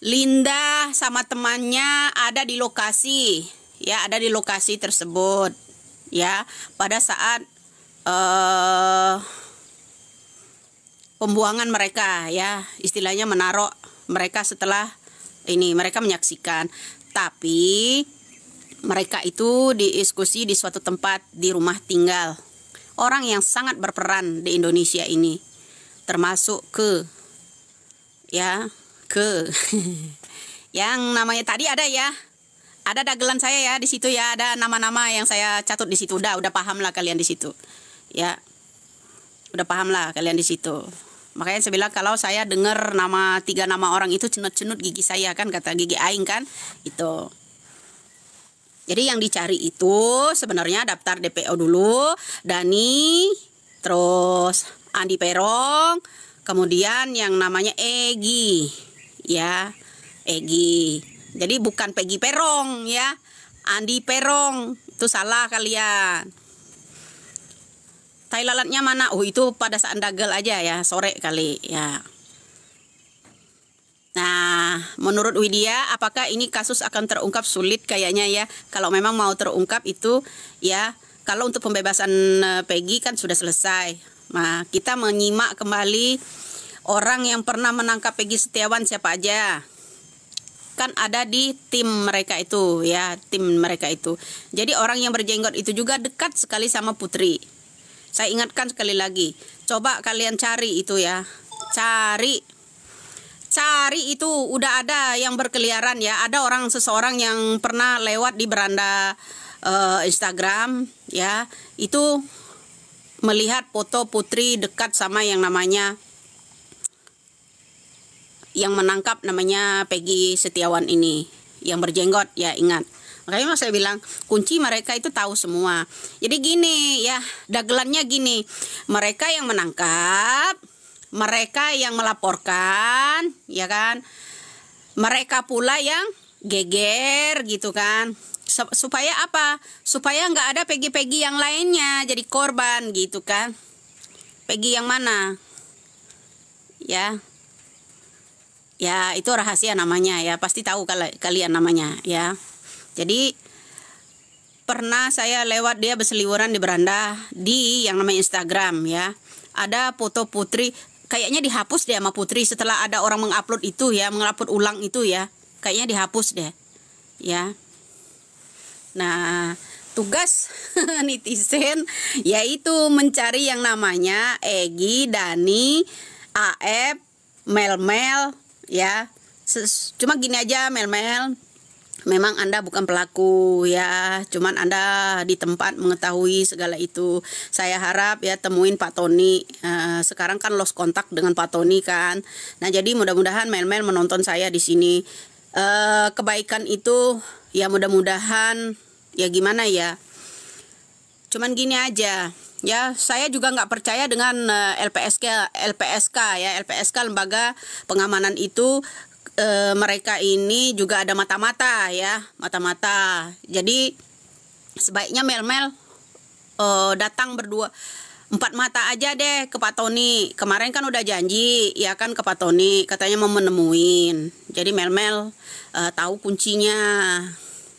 Linda sama temannya ada di lokasi, ya, ada di lokasi tersebut, ya, pada saat uh, pembuangan mereka, ya, istilahnya menaruh mereka setelah ini mereka menyaksikan, tapi mereka itu diskusi di suatu tempat di rumah tinggal orang yang sangat berperan di Indonesia ini termasuk ke ya ke yang namanya tadi ada ya ada dagelan saya ya di situ ya ada nama-nama yang saya catut di situ udah udah paham lah kalian di situ ya udah paham lah kalian di situ makanya saya bilang kalau saya dengar nama tiga nama orang itu cenut-cenut gigi saya kan kata gigi aing kan itu jadi yang dicari itu sebenarnya daftar DPO dulu Dani terus Andi Perong kemudian yang namanya Egi ya Egi jadi bukan Peggy Perong ya Andi Perong itu salah kalian tai lalatnya mana oh itu pada saat dagel aja ya sore kali ya Nah, menurut Widya, apakah ini kasus akan terungkap sulit kayaknya ya? Kalau memang mau terungkap itu ya, kalau untuk pembebasan eh, Peggy kan sudah selesai. Nah, kita menyimak kembali orang yang pernah menangkap Peggy Setiawan siapa aja kan ada di tim mereka itu ya tim mereka itu jadi orang yang berjenggot itu juga dekat sekali sama Putri saya ingatkan sekali lagi coba kalian cari itu ya cari cari itu udah ada yang berkeliaran ya ada orang seseorang yang pernah lewat di beranda uh, Instagram ya itu melihat foto putri dekat sama yang namanya yang menangkap namanya Peggy Setiawan ini yang berjenggot ya ingat makanya mas saya bilang kunci mereka itu tahu semua jadi gini ya dagelannya gini mereka yang menangkap mereka yang melaporkan ya kan mereka pula yang geger gitu kan supaya apa supaya nggak ada pegi-pegi yang lainnya jadi korban gitu kan pegi yang mana ya Ya, itu rahasia namanya ya. Pasti tahu kalian namanya ya. Jadi pernah saya lewat dia berseliweran di beranda di yang namanya Instagram ya. Ada foto putri kayaknya dihapus deh sama putri setelah ada orang mengupload itu ya, mengupload ulang itu ya. Kayaknya dihapus deh. Ya. Nah, tugas netizen yaitu mencari yang namanya Egi, Dani, AF, Melmel, ya cuma gini aja mel-mel memang Anda bukan pelaku ya, cuman Anda di tempat mengetahui segala itu. Saya harap ya temuin Pak Tony. Uh, sekarang kan los kontak dengan Pak Tony kan. Nah, jadi mudah-mudahan Mel-Mel menonton saya di sini. Uh, kebaikan itu ya mudah-mudahan ya gimana ya? Cuman gini aja, ya saya juga nggak percaya dengan eh, LPSK, LPSK ya LPSK lembaga pengamanan itu e, mereka ini juga ada mata-mata ya mata-mata. Jadi sebaiknya Mel-Mel e, datang berdua empat mata aja deh ke Pak Tony. Kemarin kan udah janji, ya kan ke Pak Tony, katanya mau menemuin. Jadi Mel-Mel e, tahu kuncinya.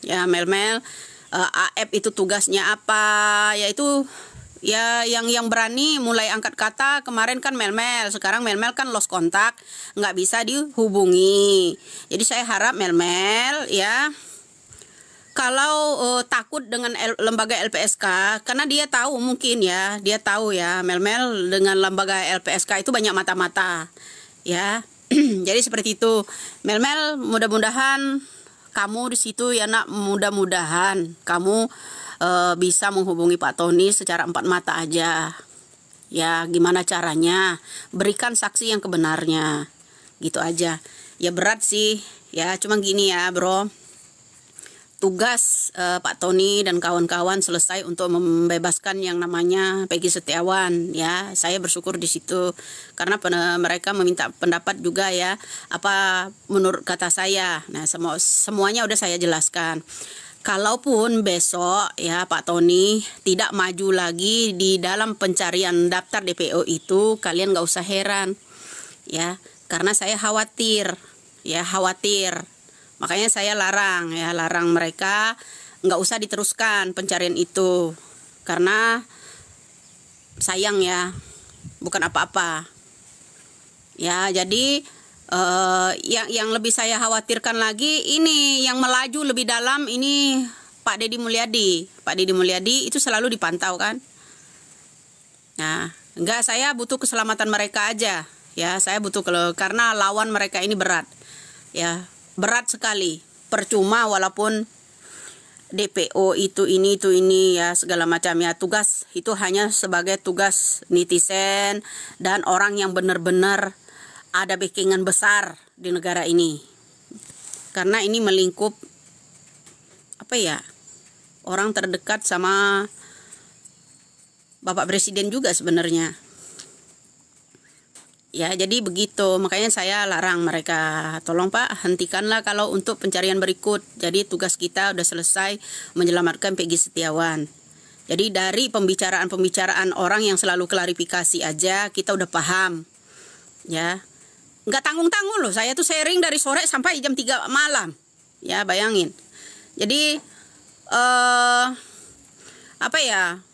Ya Mel-Mel uh, eh, AF itu tugasnya apa yaitu ya yang yang berani mulai angkat kata kemarin kan Melmel -mel. sekarang Melmel -mel kan lost kontak nggak bisa dihubungi jadi saya harap Melmel -mel, ya kalau uh, takut dengan L lembaga LPSK karena dia tahu mungkin ya dia tahu ya Melmel dengan lembaga LPSK itu banyak mata-mata ya jadi seperti itu Melmel mudah-mudahan kamu di situ ya nak mudah-mudahan kamu e, bisa menghubungi Pak Tony secara empat mata aja ya gimana caranya berikan saksi yang kebenarnya gitu aja ya berat sih ya cuma gini ya bro tugas uh, Pak Tony dan kawan-kawan selesai untuk membebaskan yang namanya Peggy Setiawan ya. Saya bersyukur di situ karena mereka meminta pendapat juga ya apa menurut kata saya. Nah, semua semuanya udah saya jelaskan. Kalaupun besok ya Pak Tony tidak maju lagi di dalam pencarian daftar DPO itu, kalian nggak usah heran ya karena saya khawatir ya khawatir Makanya saya larang ya, larang mereka nggak usah diteruskan pencarian itu karena sayang ya, bukan apa-apa. Ya, jadi Uh, yang yang lebih saya khawatirkan lagi ini yang melaju lebih dalam ini Pak Dedi Mulyadi. Pak Dedi Mulyadi itu selalu dipantau kan. Nah, enggak saya butuh keselamatan mereka aja. Ya, saya butuh kalau karena lawan mereka ini berat. Ya, berat sekali percuma walaupun DPO itu ini itu ini ya segala macam ya tugas itu hanya sebagai tugas netizen dan orang yang benar-benar ada backingan besar di negara ini karena ini melingkup apa ya orang terdekat sama Bapak Presiden juga sebenarnya Ya, jadi begitu. Makanya saya larang mereka. Tolong Pak, hentikanlah kalau untuk pencarian berikut. Jadi tugas kita sudah selesai menyelamatkan Peggy Setiawan. Jadi dari pembicaraan-pembicaraan orang yang selalu klarifikasi aja, kita udah paham. Ya. Nggak tanggung-tanggung loh, saya tuh sharing dari sore sampai jam 3 malam. Ya, bayangin. Jadi eh uh, apa ya?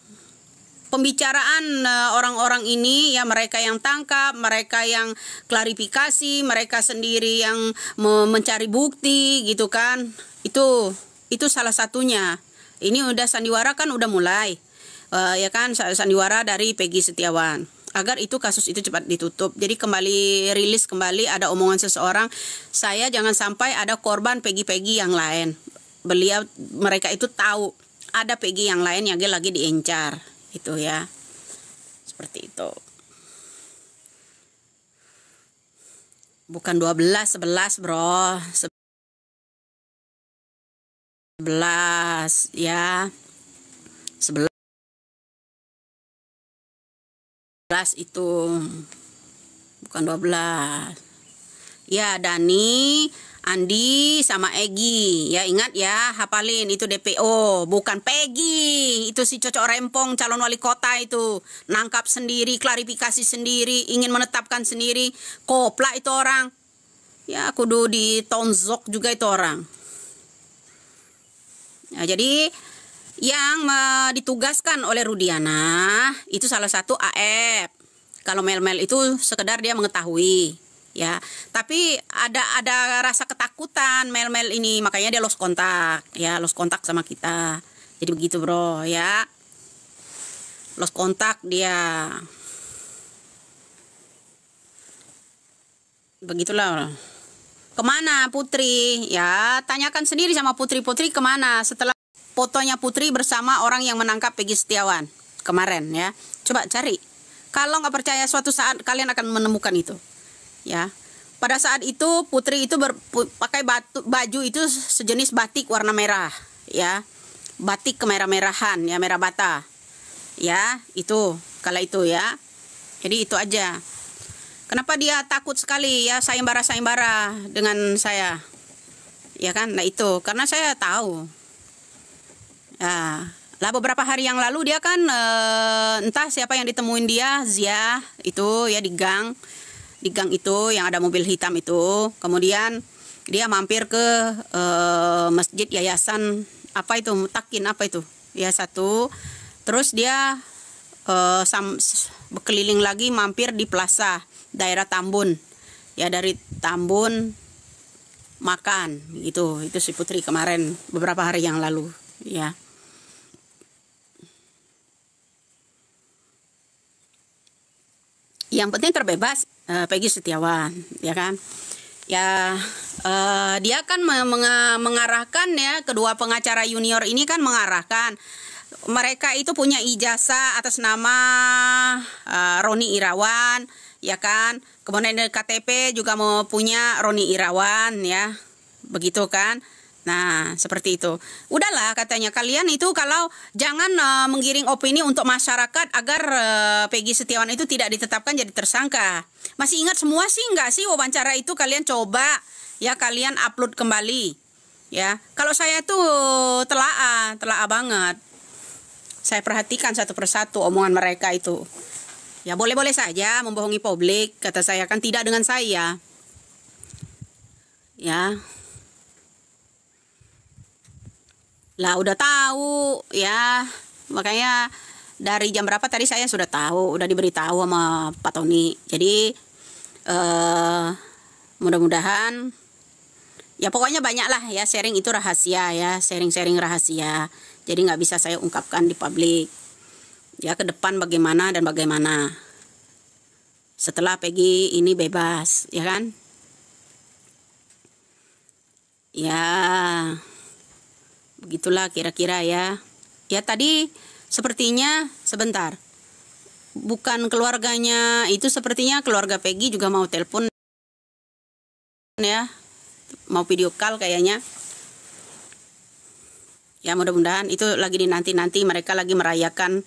pembicaraan eh, orang-orang uh, ini ya mereka yang tangkap, mereka yang klarifikasi, mereka sendiri yang mencari bukti gitu kan. Itu itu salah satunya. Ini udah sandiwara kan udah mulai. Uh, ya kan sandiwara dari Peggy Setiawan agar itu kasus itu cepat ditutup. Jadi kembali rilis kembali ada omongan seseorang, saya jangan sampai ada korban Peggy-Peggy yang lain. Beliau mereka itu tahu ada Peggy yang lain yang lagi diencar itu ya seperti itu bukan 12 11 bro 11 ya 11 itu bukan 12 ya Dani Andi sama Egi. Ya ingat ya, hafalin itu DPO, bukan Peggy Itu si cocok rempong calon wali kota itu. Nangkap sendiri, klarifikasi sendiri, ingin menetapkan sendiri. Kopla itu orang. Ya kudu ditonzok juga itu orang. Nah, jadi yang ditugaskan oleh Rudiana itu salah satu AF. Kalau Mel-Mel itu sekedar dia mengetahui ya tapi ada ada rasa ketakutan mel-mel ini makanya dia los kontak ya los kontak sama kita jadi begitu bro ya los kontak dia begitulah bro. kemana Putri ya tanyakan sendiri sama Putri Putri kemana setelah fotonya Putri bersama orang yang menangkap Peggy Setiawan kemarin ya coba cari kalau nggak percaya suatu saat kalian akan menemukan itu ya. Pada saat itu putri itu pakai batu, baju itu sejenis batik warna merah ya. Batik kemerah-merahan ya merah bata. Ya, itu kala itu ya. Jadi itu aja. Kenapa dia takut sekali ya sayembara-sayembara dengan saya? Ya kan? Nah itu karena saya tahu. Ya, lah beberapa hari yang lalu dia kan e, entah siapa yang ditemuin dia, Zia itu ya di gang di gang itu yang ada mobil hitam itu. Kemudian dia mampir ke uh, masjid yayasan apa itu mutakin apa itu ya satu. Terus dia uh, sam, berkeliling lagi mampir di plaza daerah Tambun. Ya dari Tambun makan gitu. Itu si Putri kemarin beberapa hari yang lalu ya. yang penting terbebas uh, Peggy Setiawan ya kan ya uh, dia kan mengarahkan ya kedua pengacara junior ini kan mengarahkan mereka itu punya ijazah atas nama uh, Roni Irawan ya kan kemudian KTP juga mau punya Roni Irawan ya begitu kan Nah, seperti itu. Udahlah katanya kalian itu kalau jangan uh, menggiring opini untuk masyarakat agar uh, Peggy Setiawan itu tidak ditetapkan jadi tersangka. Masih ingat semua sih nggak sih wawancara itu kalian coba ya kalian upload kembali. Ya, kalau saya tuh telaah, telaah banget. Saya perhatikan satu persatu omongan mereka itu. Ya boleh-boleh saja membohongi publik, kata saya kan tidak dengan saya. Ya, lah udah tahu ya makanya dari jam berapa tadi saya sudah tahu udah diberitahu sama Pak Tony jadi eh, mudah-mudahan ya pokoknya banyak lah ya sharing itu rahasia ya sharing-sharing rahasia jadi nggak bisa saya ungkapkan di publik ya ke depan bagaimana dan bagaimana setelah Peggy ini bebas ya kan ya Begitulah kira-kira ya. Ya tadi sepertinya sebentar. Bukan keluarganya itu sepertinya keluarga Peggy juga mau telepon ya. Mau video call kayaknya. Ya mudah-mudahan itu lagi dinanti-nanti mereka lagi merayakan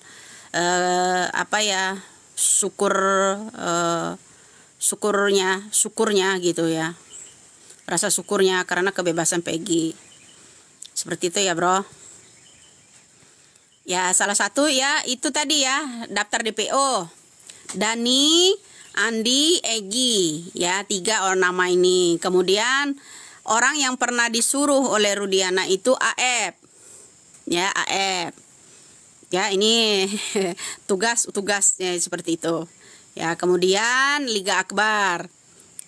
eh, apa ya syukur eh, syukurnya syukurnya gitu ya rasa syukurnya karena kebebasan Peggy seperti itu ya bro. Ya salah satu ya itu tadi ya daftar DPO. Dani, Andi, Egi ya tiga orang nama ini. Kemudian orang yang pernah disuruh oleh Rudiana itu AF. Ya AF. Ya ini tugas tugasnya seperti itu. Ya kemudian Liga Akbar.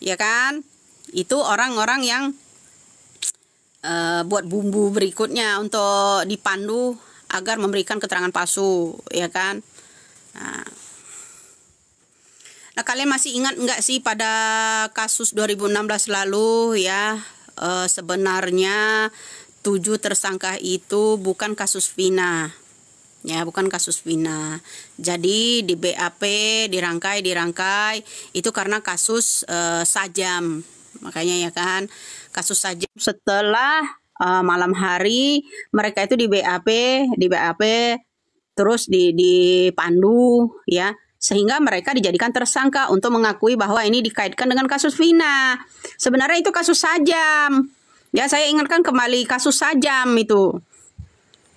Ya kan? Itu orang-orang yang uh, buat bumbu berikutnya untuk dipandu agar memberikan keterangan palsu, ya kan? Nah, nah kalian masih ingat nggak sih pada kasus 2016 lalu ya uh, sebenarnya tujuh tersangka itu bukan kasus Vina ya bukan kasus Vina jadi di BAP dirangkai dirangkai itu karena kasus uh, sajam makanya ya kan kasus saja. Setelah uh, malam hari mereka itu di BAP, di BAP terus di di Pandu ya sehingga mereka dijadikan tersangka untuk mengakui bahwa ini dikaitkan dengan kasus Vina. Sebenarnya itu kasus sajam. Ya, saya ingatkan kembali kasus sajam itu.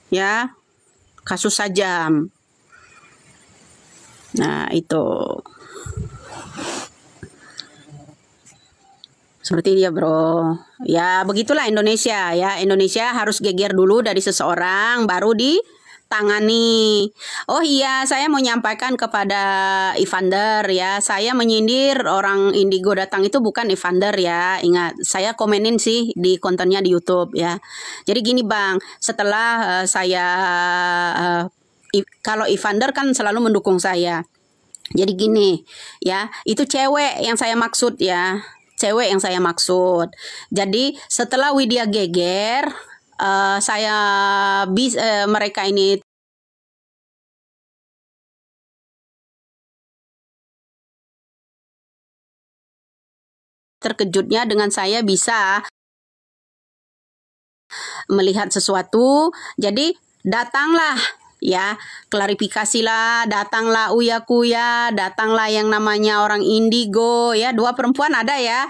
Ya. Kasus sajam. Nah, itu. Seperti dia bro. Ya begitulah Indonesia ya. Indonesia harus geger dulu dari seseorang baru di tangani. Oh iya, saya mau nyampaikan kepada Evander ya. Saya menyindir orang Indigo datang itu bukan Evander ya. Ingat, saya komenin sih di kontennya di YouTube ya. Jadi gini Bang, setelah uh, saya uh, kalau Evander kan selalu mendukung saya. Jadi gini ya, itu cewek yang saya maksud ya cewek yang saya maksud. Jadi setelah Widya geger, uh, saya bis uh, mereka ini terkejutnya dengan saya bisa melihat sesuatu. Jadi datanglah ya klarifikasi lah, datanglah Uya Kuya datanglah yang namanya orang indigo ya dua perempuan ada ya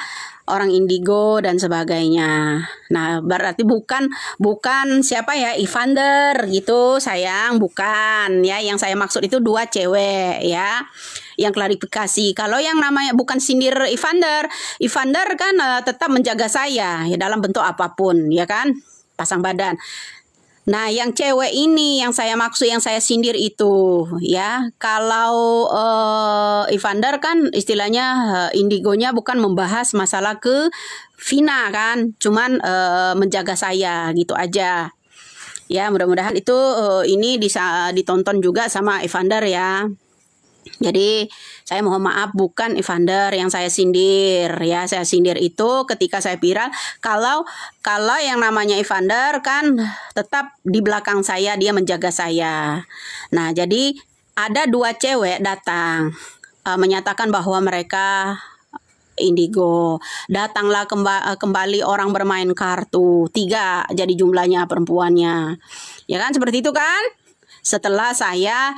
orang indigo dan sebagainya. Nah, berarti bukan bukan siapa ya Evander gitu, sayang, bukan ya. Yang saya maksud itu dua cewek ya. Yang klarifikasi. Kalau yang namanya bukan sindir Evander, Evander kan uh, tetap menjaga saya ya dalam bentuk apapun, ya kan? Pasang badan. Nah, yang cewek ini yang saya maksud yang saya sindir itu ya. Kalau uh, eh, Evander kan istilahnya uh, indigonya bukan membahas masalah ke Vina kan, cuman uh, menjaga saya gitu aja. Ya, mudah-mudahan itu uh, ini bisa ditonton juga sama Evander ya. Jadi saya mohon maaf bukan Evander yang saya sindir ya. Saya sindir itu ketika saya viral kalau kalau yang namanya Evander kan tetap di belakang saya dia menjaga saya. Nah, jadi ada dua cewek datang uh, menyatakan bahwa mereka indigo. Datanglah kemba eh, kembali orang bermain kartu. Tiga jadi jumlahnya perempuannya. Ya kan seperti itu kan? setelah saya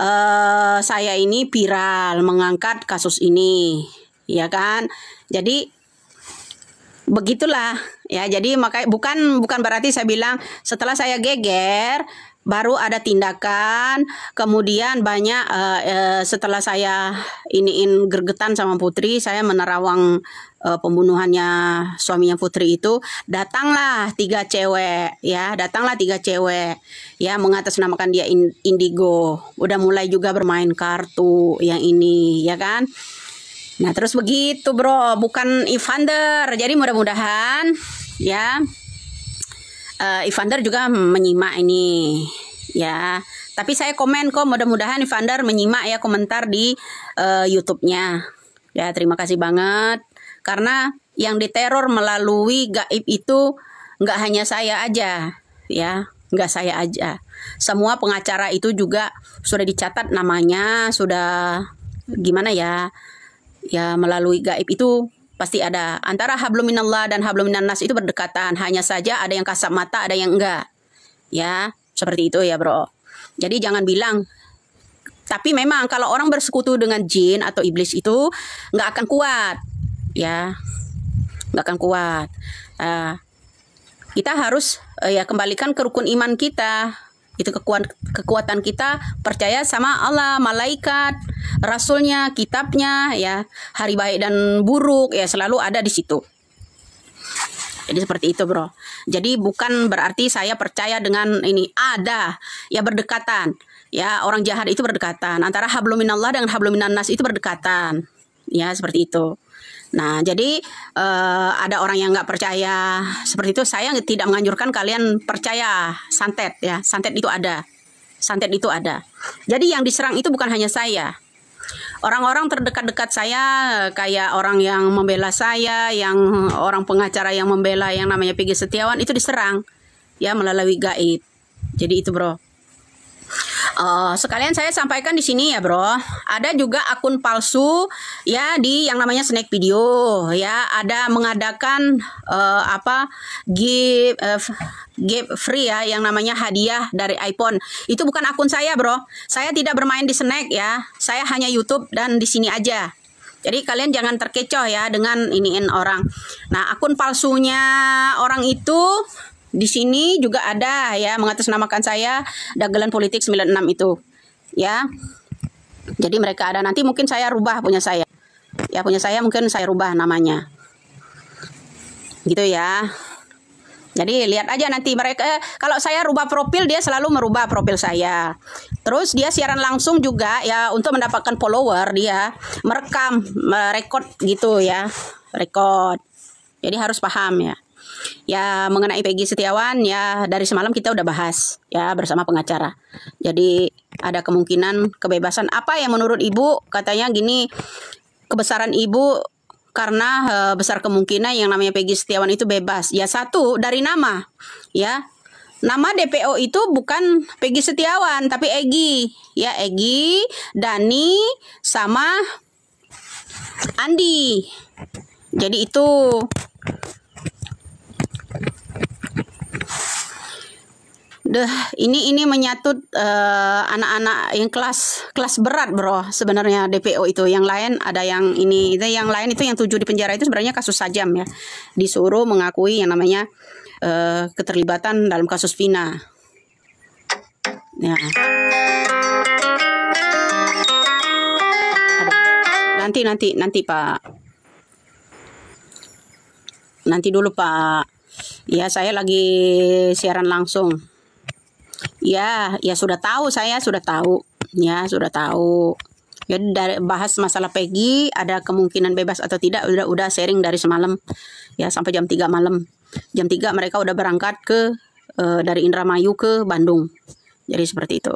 eh, saya ini viral mengangkat kasus ini, ya kan? Jadi begitulah ya. Jadi makanya bukan bukan berarti saya bilang setelah saya geger baru ada tindakan kemudian banyak uh, uh, setelah saya iniin gergetan sama Putri saya menerawang uh, pembunuhannya suaminya Putri itu datanglah tiga cewek ya datanglah tiga cewek ya mengatasnamakan dia indigo udah mulai juga bermain kartu yang ini ya kan nah terus begitu bro bukan Evander jadi mudah-mudahan ya uh, Ivander juga menyimak ini ya. Tapi saya komen kok mudah-mudahan Ivander menyimak ya komentar di uh, YouTube-nya. Ya, terima kasih banget karena yang diteror melalui gaib itu nggak hanya saya aja ya, nggak saya aja. Semua pengacara itu juga sudah dicatat namanya, sudah gimana ya? Ya melalui gaib itu pasti ada. Antara habluminallah dan hablum itu berdekatan, hanya saja ada yang kasat mata, ada yang enggak. Ya, seperti itu ya, Bro. Jadi jangan bilang tapi memang kalau orang bersekutu dengan jin atau iblis itu nggak akan kuat, ya, nggak akan kuat. Uh, kita harus uh, ya kembalikan ke rukun iman kita itu kekuatan kekuatan kita percaya sama Allah, malaikat, rasulnya, kitabnya ya, hari baik dan buruk ya selalu ada di situ. Jadi seperti itu, Bro. Jadi bukan berarti saya percaya dengan ini ada ya berdekatan. Ya, orang jahat itu berdekatan. Antara habluminallah dengan habluminan itu berdekatan. Ya, seperti itu. Nah, jadi uh, ada orang yang nggak percaya seperti itu. Saya tidak menganjurkan kalian percaya santet ya. Santet itu ada, santet itu ada. Jadi yang diserang itu bukan hanya saya. Orang-orang terdekat-dekat saya kayak orang yang membela saya, yang orang pengacara yang membela yang namanya Pigi Setiawan itu diserang ya melalui gaib. Jadi itu bro. Uh, sekalian saya sampaikan di sini ya bro. Ada juga akun palsu ya di yang namanya snack video ya. Ada mengadakan uh, apa give eh, uh, give free ya yang namanya hadiah dari iPhone. Itu bukan akun saya bro. Saya tidak bermain di snack ya. Saya hanya YouTube dan di sini aja. Jadi kalian jangan terkecoh ya dengan iniin orang. Nah akun palsunya orang itu di sini juga ada ya mengatasnamakan saya dagelan politik 96 itu. Ya. Jadi mereka ada nanti mungkin saya rubah punya saya. Ya punya saya mungkin saya rubah namanya. Gitu ya. Jadi lihat aja nanti mereka eh, kalau saya rubah profil dia selalu merubah profil saya. Terus dia siaran langsung juga ya untuk mendapatkan follower dia merekam, merekod gitu ya, record. Jadi harus paham ya. Ya mengenai Peggy Setiawan ya dari semalam kita udah bahas ya bersama pengacara. Jadi ada kemungkinan kebebasan apa yang menurut Ibu katanya gini kebesaran Ibu karena e, besar kemungkinan yang namanya Peggy Setiawan itu bebas. Ya satu dari nama ya. Nama DPO itu bukan Peggy Setiawan tapi Egi ya Egi, Dani sama Andi. Jadi itu Duh, ini ini menyatut eh, anak-anak uh, yang kelas kelas berat bro sebenarnya DPO itu. Yang lain ada yang ini, itu yang lain itu yang tujuh di penjara itu sebenarnya kasus sajam ya. Disuruh mengakui yang namanya uh, keterlibatan dalam kasus Vina. Ya. Nanti nanti nanti Pak. Nanti dulu Pak. Ya saya lagi siaran langsung. Ya, ya sudah tahu saya sudah tahu. Ya, sudah tahu. Ya dari bahas masalah Peggy ada kemungkinan bebas atau tidak udah udah sharing dari semalam. Ya, sampai jam 3 malam. Jam 3 mereka udah berangkat ke uh, dari Indramayu ke Bandung. Jadi seperti itu.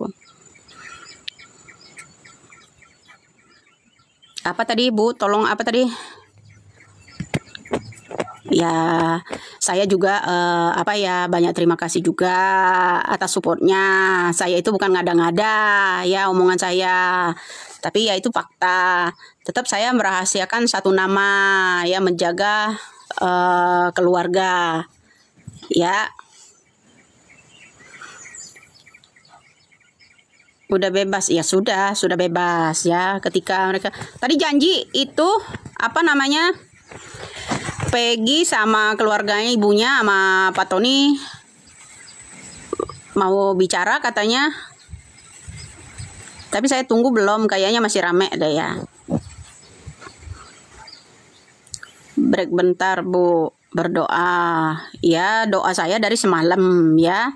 Apa tadi Bu? Tolong apa tadi? ya saya juga uh, apa ya banyak terima kasih juga atas supportnya saya itu bukan ngada-ngada ya omongan saya tapi ya itu fakta tetap saya merahasiakan satu nama ya menjaga uh, keluarga ya udah bebas ya sudah sudah bebas ya ketika mereka tadi janji itu apa namanya Peggy sama keluarganya ibunya sama Pak Tony mau bicara katanya. Tapi saya tunggu belum, kayaknya masih rame deh ya. Break bentar, Bu. Berdoa. Ya, doa saya dari semalam ya.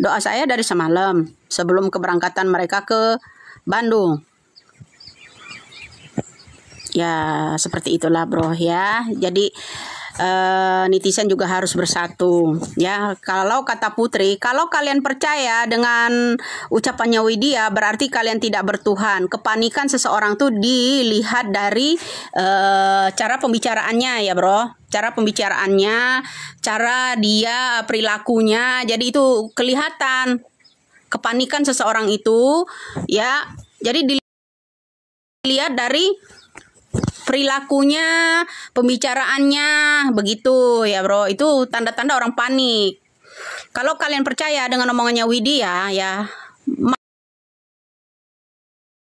Doa saya dari semalam sebelum keberangkatan mereka ke Bandung ya seperti itulah bro ya jadi Eh, netizen juga harus bersatu ya. Kalau kata Putri, kalau kalian percaya dengan ucapannya Widya berarti kalian tidak bertuhan. Kepanikan seseorang tuh dilihat dari uh, cara pembicaraannya ya, Bro. Cara pembicaraannya, cara dia perilakunya. Jadi itu kelihatan kepanikan seseorang itu ya. Jadi dilihat dari perilakunya, pembicaraannya, begitu ya bro. Itu tanda-tanda orang panik. Kalau kalian percaya dengan omongannya Widi ya, ya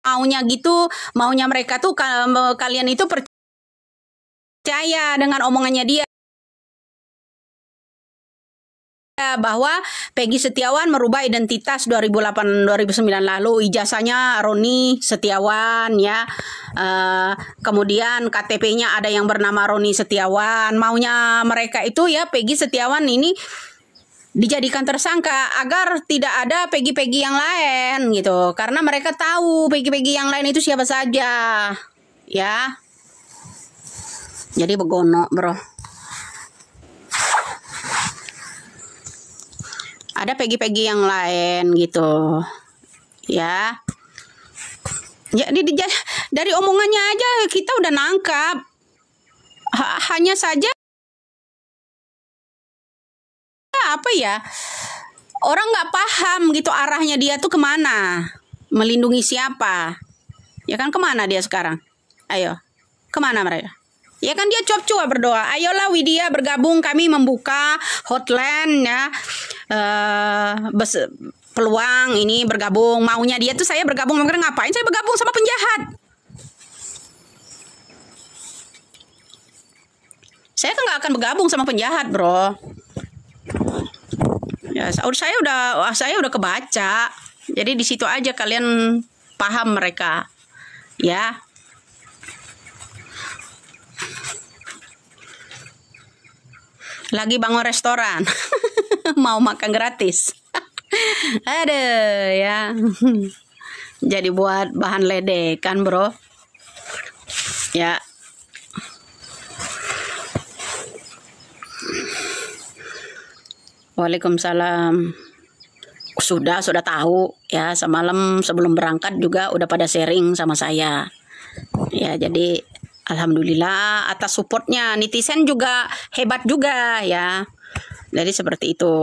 maunya gitu, maunya mereka tuh kalian itu percaya dengan omongannya dia. Ya, bahwa Peggy Setiawan merubah identitas 2008-2009 lalu ijazahnya Roni Setiawan ya eh, kemudian KTP-nya ada yang bernama Roni Setiawan maunya mereka itu ya Peggy Setiawan ini dijadikan tersangka agar tidak ada Peggy Peggy yang lain gitu karena mereka tahu Peggy Peggy yang lain itu siapa saja ya jadi begono bro ada pegi-pegi yang lain gitu ya, ya jadi dari omongannya aja kita udah nangkap hanya saja ya, apa ya orang nggak paham gitu arahnya dia tuh kemana melindungi siapa ya kan kemana dia sekarang ayo kemana mereka Ya kan dia cuap-cuap berdoa. Ayolah Widya bergabung kami membuka hotline ya. Eh, bes peluang ini bergabung maunya dia tuh saya bergabung mereka ngapain saya bergabung sama penjahat saya kan nggak akan bergabung sama penjahat bro ya saya udah saya udah kebaca jadi di situ aja kalian paham mereka ya lagi bangun restoran mau makan gratis ada ya jadi buat bahan ledekan bro ya Waalaikumsalam sudah sudah tahu ya semalam sebelum berangkat juga udah pada sharing sama saya ya jadi Alhamdulillah atas supportnya netizen juga hebat juga ya. Jadi seperti itu.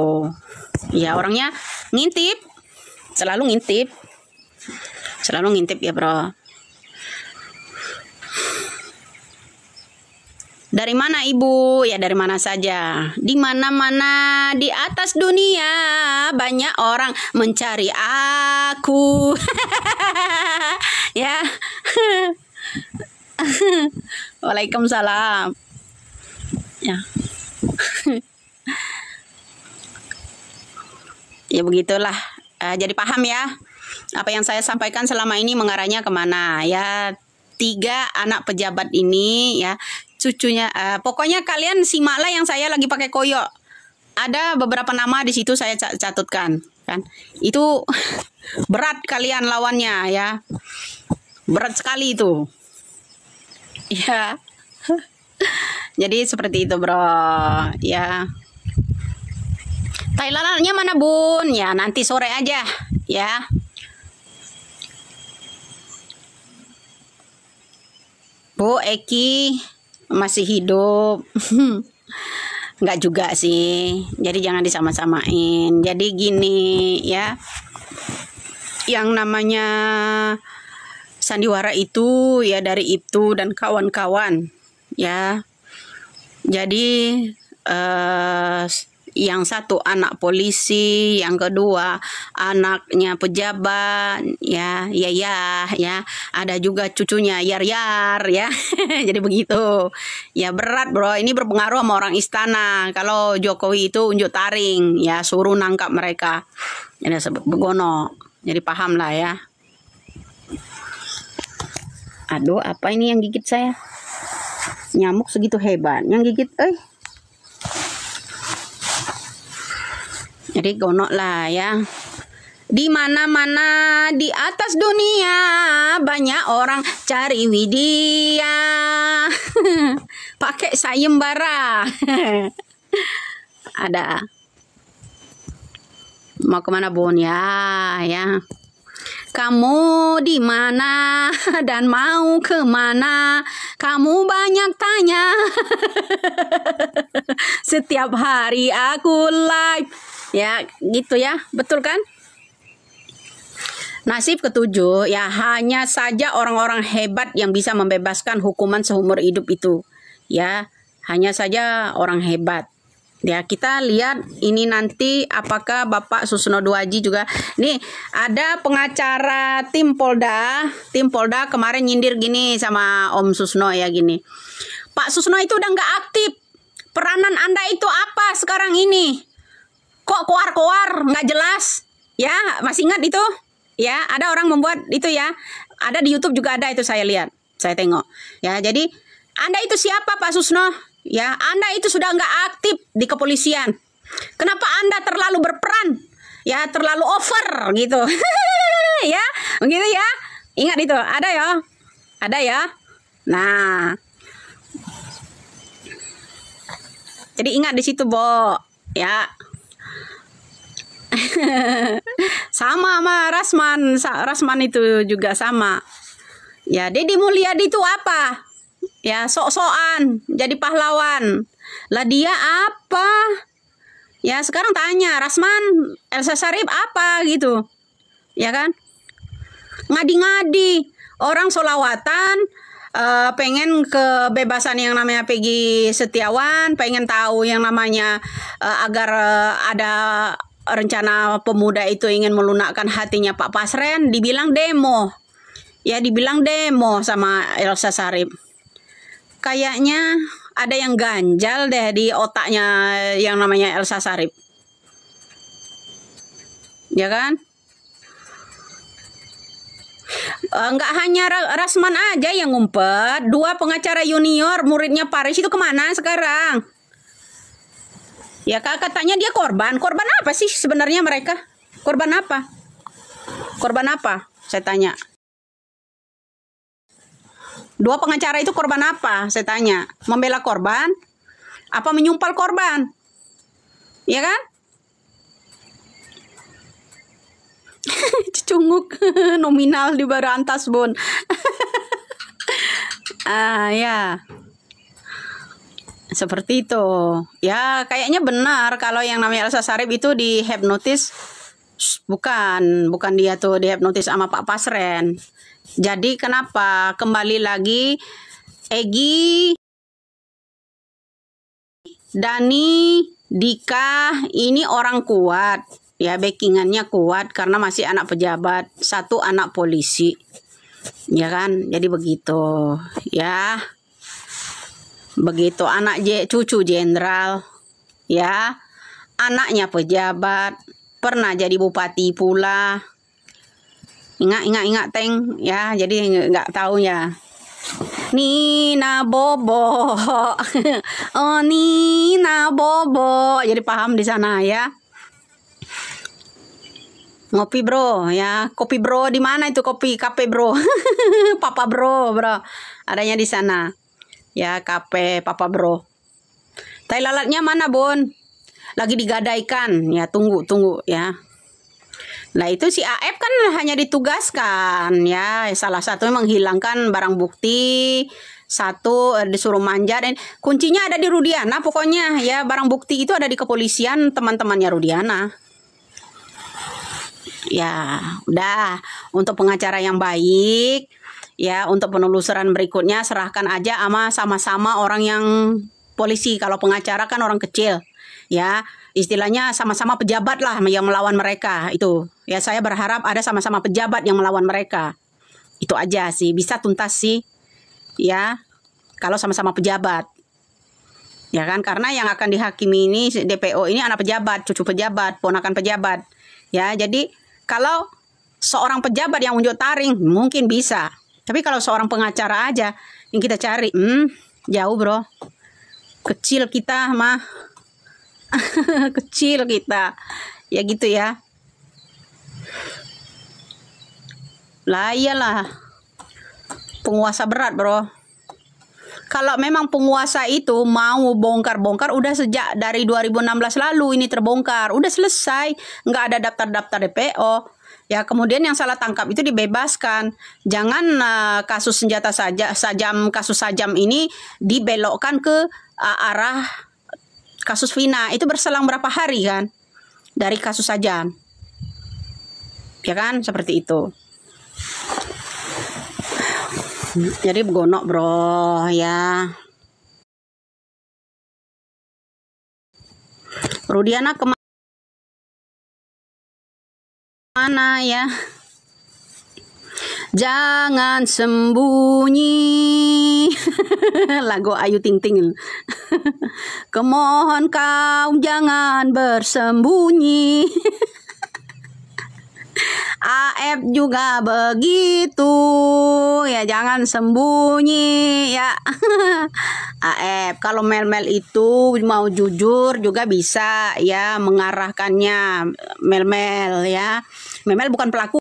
Ya orangnya ngintip, selalu ngintip, selalu ngintip ya bro. Dari mana ibu? Ya dari mana saja. Di mana-mana di atas dunia banyak orang mencari aku. ya. Waalaikumsalam. Ya. ya begitulah. Uh, jadi paham ya apa yang saya sampaikan selama ini mengarahnya kemana ya tiga anak pejabat ini ya cucunya uh, pokoknya kalian simaklah yang saya lagi pakai koyok ada beberapa nama di situ saya catutkan kan itu berat kalian lawannya ya berat sekali itu ya Jadi seperti itu, Bro. Ya. Thailandnya mana, Bun? Ya, nanti sore aja, ya. Bu Eki masih hidup. Enggak juga sih. Jadi jangan disama-samain. Jadi gini, ya. Yang namanya sandiwara itu ya dari itu dan kawan-kawan ya. Jadi eh, yang satu anak polisi, yang kedua anaknya pejabat, ya, ya, ya, ya, ada juga cucunya yar yar, ya, jadi begitu, ya berat bro, ini berpengaruh sama orang istana. Kalau Jokowi itu unjuk taring, ya suruh nangkap mereka, Ini sebut begono, jadi paham lah ya aduh apa ini yang gigit saya nyamuk segitu hebat yang gigit eh jadi gonok lah ya di mana-mana di atas dunia banyak orang cari widya pakai sayembara ada mau kemana bun ya ya kamu di mana dan mau ke mana? Kamu banyak tanya. Setiap hari aku live. Ya, gitu ya. Betul kan? Nasib ketujuh, ya hanya saja orang-orang hebat yang bisa membebaskan hukuman seumur hidup itu. Ya, hanya saja orang hebat. Ya, kita lihat ini nanti apakah Bapak Susno Duaji juga. Nih, ada pengacara tim Polda. Tim Polda kemarin nyindir gini sama Om Susno ya gini. Pak Susno itu udah nggak aktif. Peranan Anda itu apa sekarang ini? Kok koar-koar, nggak jelas? Ya, masih ingat itu? Ya, ada orang membuat itu ya. Ada di YouTube juga ada itu saya lihat. Saya tengok. Ya, jadi Anda itu siapa Pak Susno? Ya, Anda itu sudah nggak aktif di kepolisian. Kenapa Anda terlalu berperan? Ya, terlalu over gitu. ya, begitu ya. Ingat itu, ada ya. Ada ya. Nah. Jadi ingat di situ, Bo. Ya. sama sama Rasman, Rasman itu juga sama. Ya, Deddy Mulyadi itu apa? ya sok-sokan jadi pahlawan lah dia apa ya sekarang tanya Rasman Elsa Sarif apa gitu ya kan ngadi-ngadi orang solawatan uh, pengen kebebasan yang namanya Peggy Setiawan pengen tahu yang namanya uh, agar uh, ada rencana pemuda itu ingin melunakkan hatinya Pak Pasren dibilang demo ya dibilang demo sama Elsa Sarip kayaknya ada yang ganjal deh di otaknya yang namanya Elsa Sarip. Ya kan? Enggak eh, hanya Rasman aja yang ngumpet, dua pengacara junior muridnya Paris itu kemana sekarang? Ya kak, katanya dia korban. Korban apa sih sebenarnya mereka? Korban apa? Korban apa? Saya tanya. Dua pengacara itu korban apa? Saya tanya. Membela korban? Apa menyumpal korban? Iya kan? Cunguk nominal di Barantas Bon. ah ya. Seperti itu. Ya, kayaknya benar kalau yang namanya Elsa Sarib itu di hypnotis bukan, bukan dia tuh di hypnotis sama Pak Pasren. Jadi kenapa? Kembali lagi Egi, Dani, Dika ini orang kuat. Ya, backingannya kuat karena masih anak pejabat, satu anak polisi. Ya kan? Jadi begitu, ya. Begitu anak je cucu jenderal, ya. Anaknya pejabat, pernah jadi bupati pula Ingat ingat ingat teng ya. Jadi nggak tahu ya. Nina Bobo. oh, Nina Bobo. Jadi paham di sana ya. Ngopi bro, ya kopi bro di mana itu kopi kafe bro, papa bro bro, adanya di sana, ya kafe papa bro. Tai lalatnya mana bon Lagi digadaikan, ya tunggu tunggu ya. Nah itu si AF kan hanya ditugaskan ya salah satu menghilangkan barang bukti satu eh, disuruh manja dan kuncinya ada di Rudiana pokoknya ya barang bukti itu ada di kepolisian teman-temannya Rudiana ya udah untuk pengacara yang baik ya untuk penelusuran berikutnya serahkan aja sama sama-sama orang yang polisi kalau pengacara kan orang kecil ya istilahnya sama-sama pejabat lah yang melawan mereka itu Ya saya berharap ada sama-sama pejabat yang melawan mereka. Itu aja sih, bisa tuntas sih. Ya, kalau sama-sama pejabat. Ya kan, karena yang akan dihakimi ini DPO ini anak pejabat, cucu pejabat, ponakan pejabat. Ya, jadi kalau seorang pejabat yang unjuk taring mungkin bisa. Tapi kalau seorang pengacara aja yang kita cari, hmm, jauh bro. Kecil kita mah. Kecil kita. Ya gitu ya. Lah iyalah. Penguasa berat, Bro. Kalau memang penguasa itu mau bongkar-bongkar udah sejak dari 2016 lalu ini terbongkar, udah selesai, nggak ada daftar-daftar DPO. Ya, kemudian yang salah tangkap itu dibebaskan. Jangan uh, kasus senjata saja sajam kasus sajam ini dibelokkan ke uh, arah kasus Vina. Itu berselang berapa hari kan dari kasus sajam. Ya kan? Seperti itu jadi begonok bro ya Rudiana kemana Mana ya Jangan sembunyi Lagu Ayu Ting Ting Kemohon kau jangan bersembunyi Saeb juga begitu. Ya jangan sembunyi ya. Aep, kalau Mel-Mel itu mau jujur juga bisa ya mengarahkannya Mel-Mel ya. Mel-Mel bukan pelaku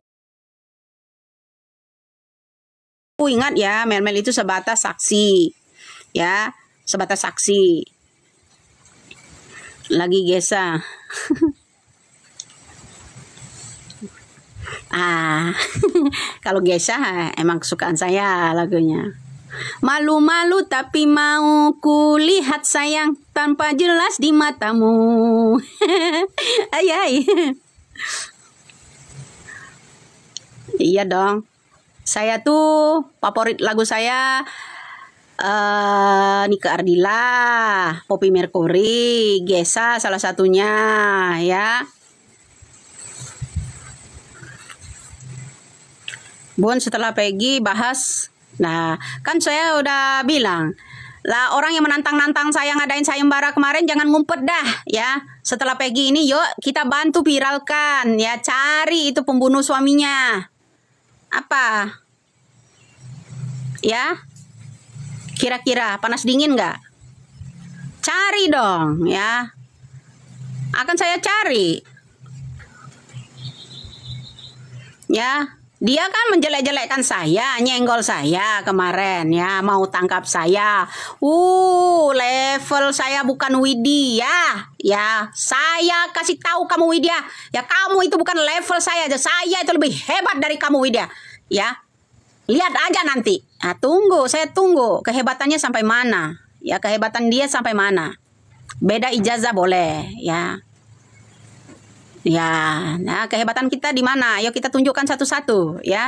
Aku ingat ya, Mel-Mel itu sebatas saksi. Ya, sebatas saksi. Lagi gesa. Ah, kalau Gesha emang kesukaan saya lagunya. Malu-malu tapi mau kulihat sayang tanpa jelas di matamu. Ayai. iya dong. Saya tuh favorit lagu saya uh, Nika Ardila, Poppy Mercury, Gesa salah satunya ya. Bun setelah Peggy bahas, nah kan saya udah bilang, lah orang yang menantang-nantang saya ngadain sayembara kemarin jangan ngumpet dah ya. Setelah pagi ini yuk kita bantu viralkan ya cari itu pembunuh suaminya. Apa? Ya? Kira-kira panas dingin nggak? Cari dong ya. Akan saya cari. Ya, dia kan menjelek-jelekkan saya, nyenggol saya kemarin ya, mau tangkap saya. Uh, level saya bukan Widya. Ya, saya kasih tahu kamu Widya, ya kamu itu bukan level saya aja. Saya itu lebih hebat dari kamu Widya. Ya. Lihat aja nanti. Nah, tunggu, saya tunggu kehebatannya sampai mana. Ya, kehebatan dia sampai mana. Beda ijazah boleh, ya. Ya, nah kehebatan kita di mana? Ayo kita tunjukkan satu-satu ya.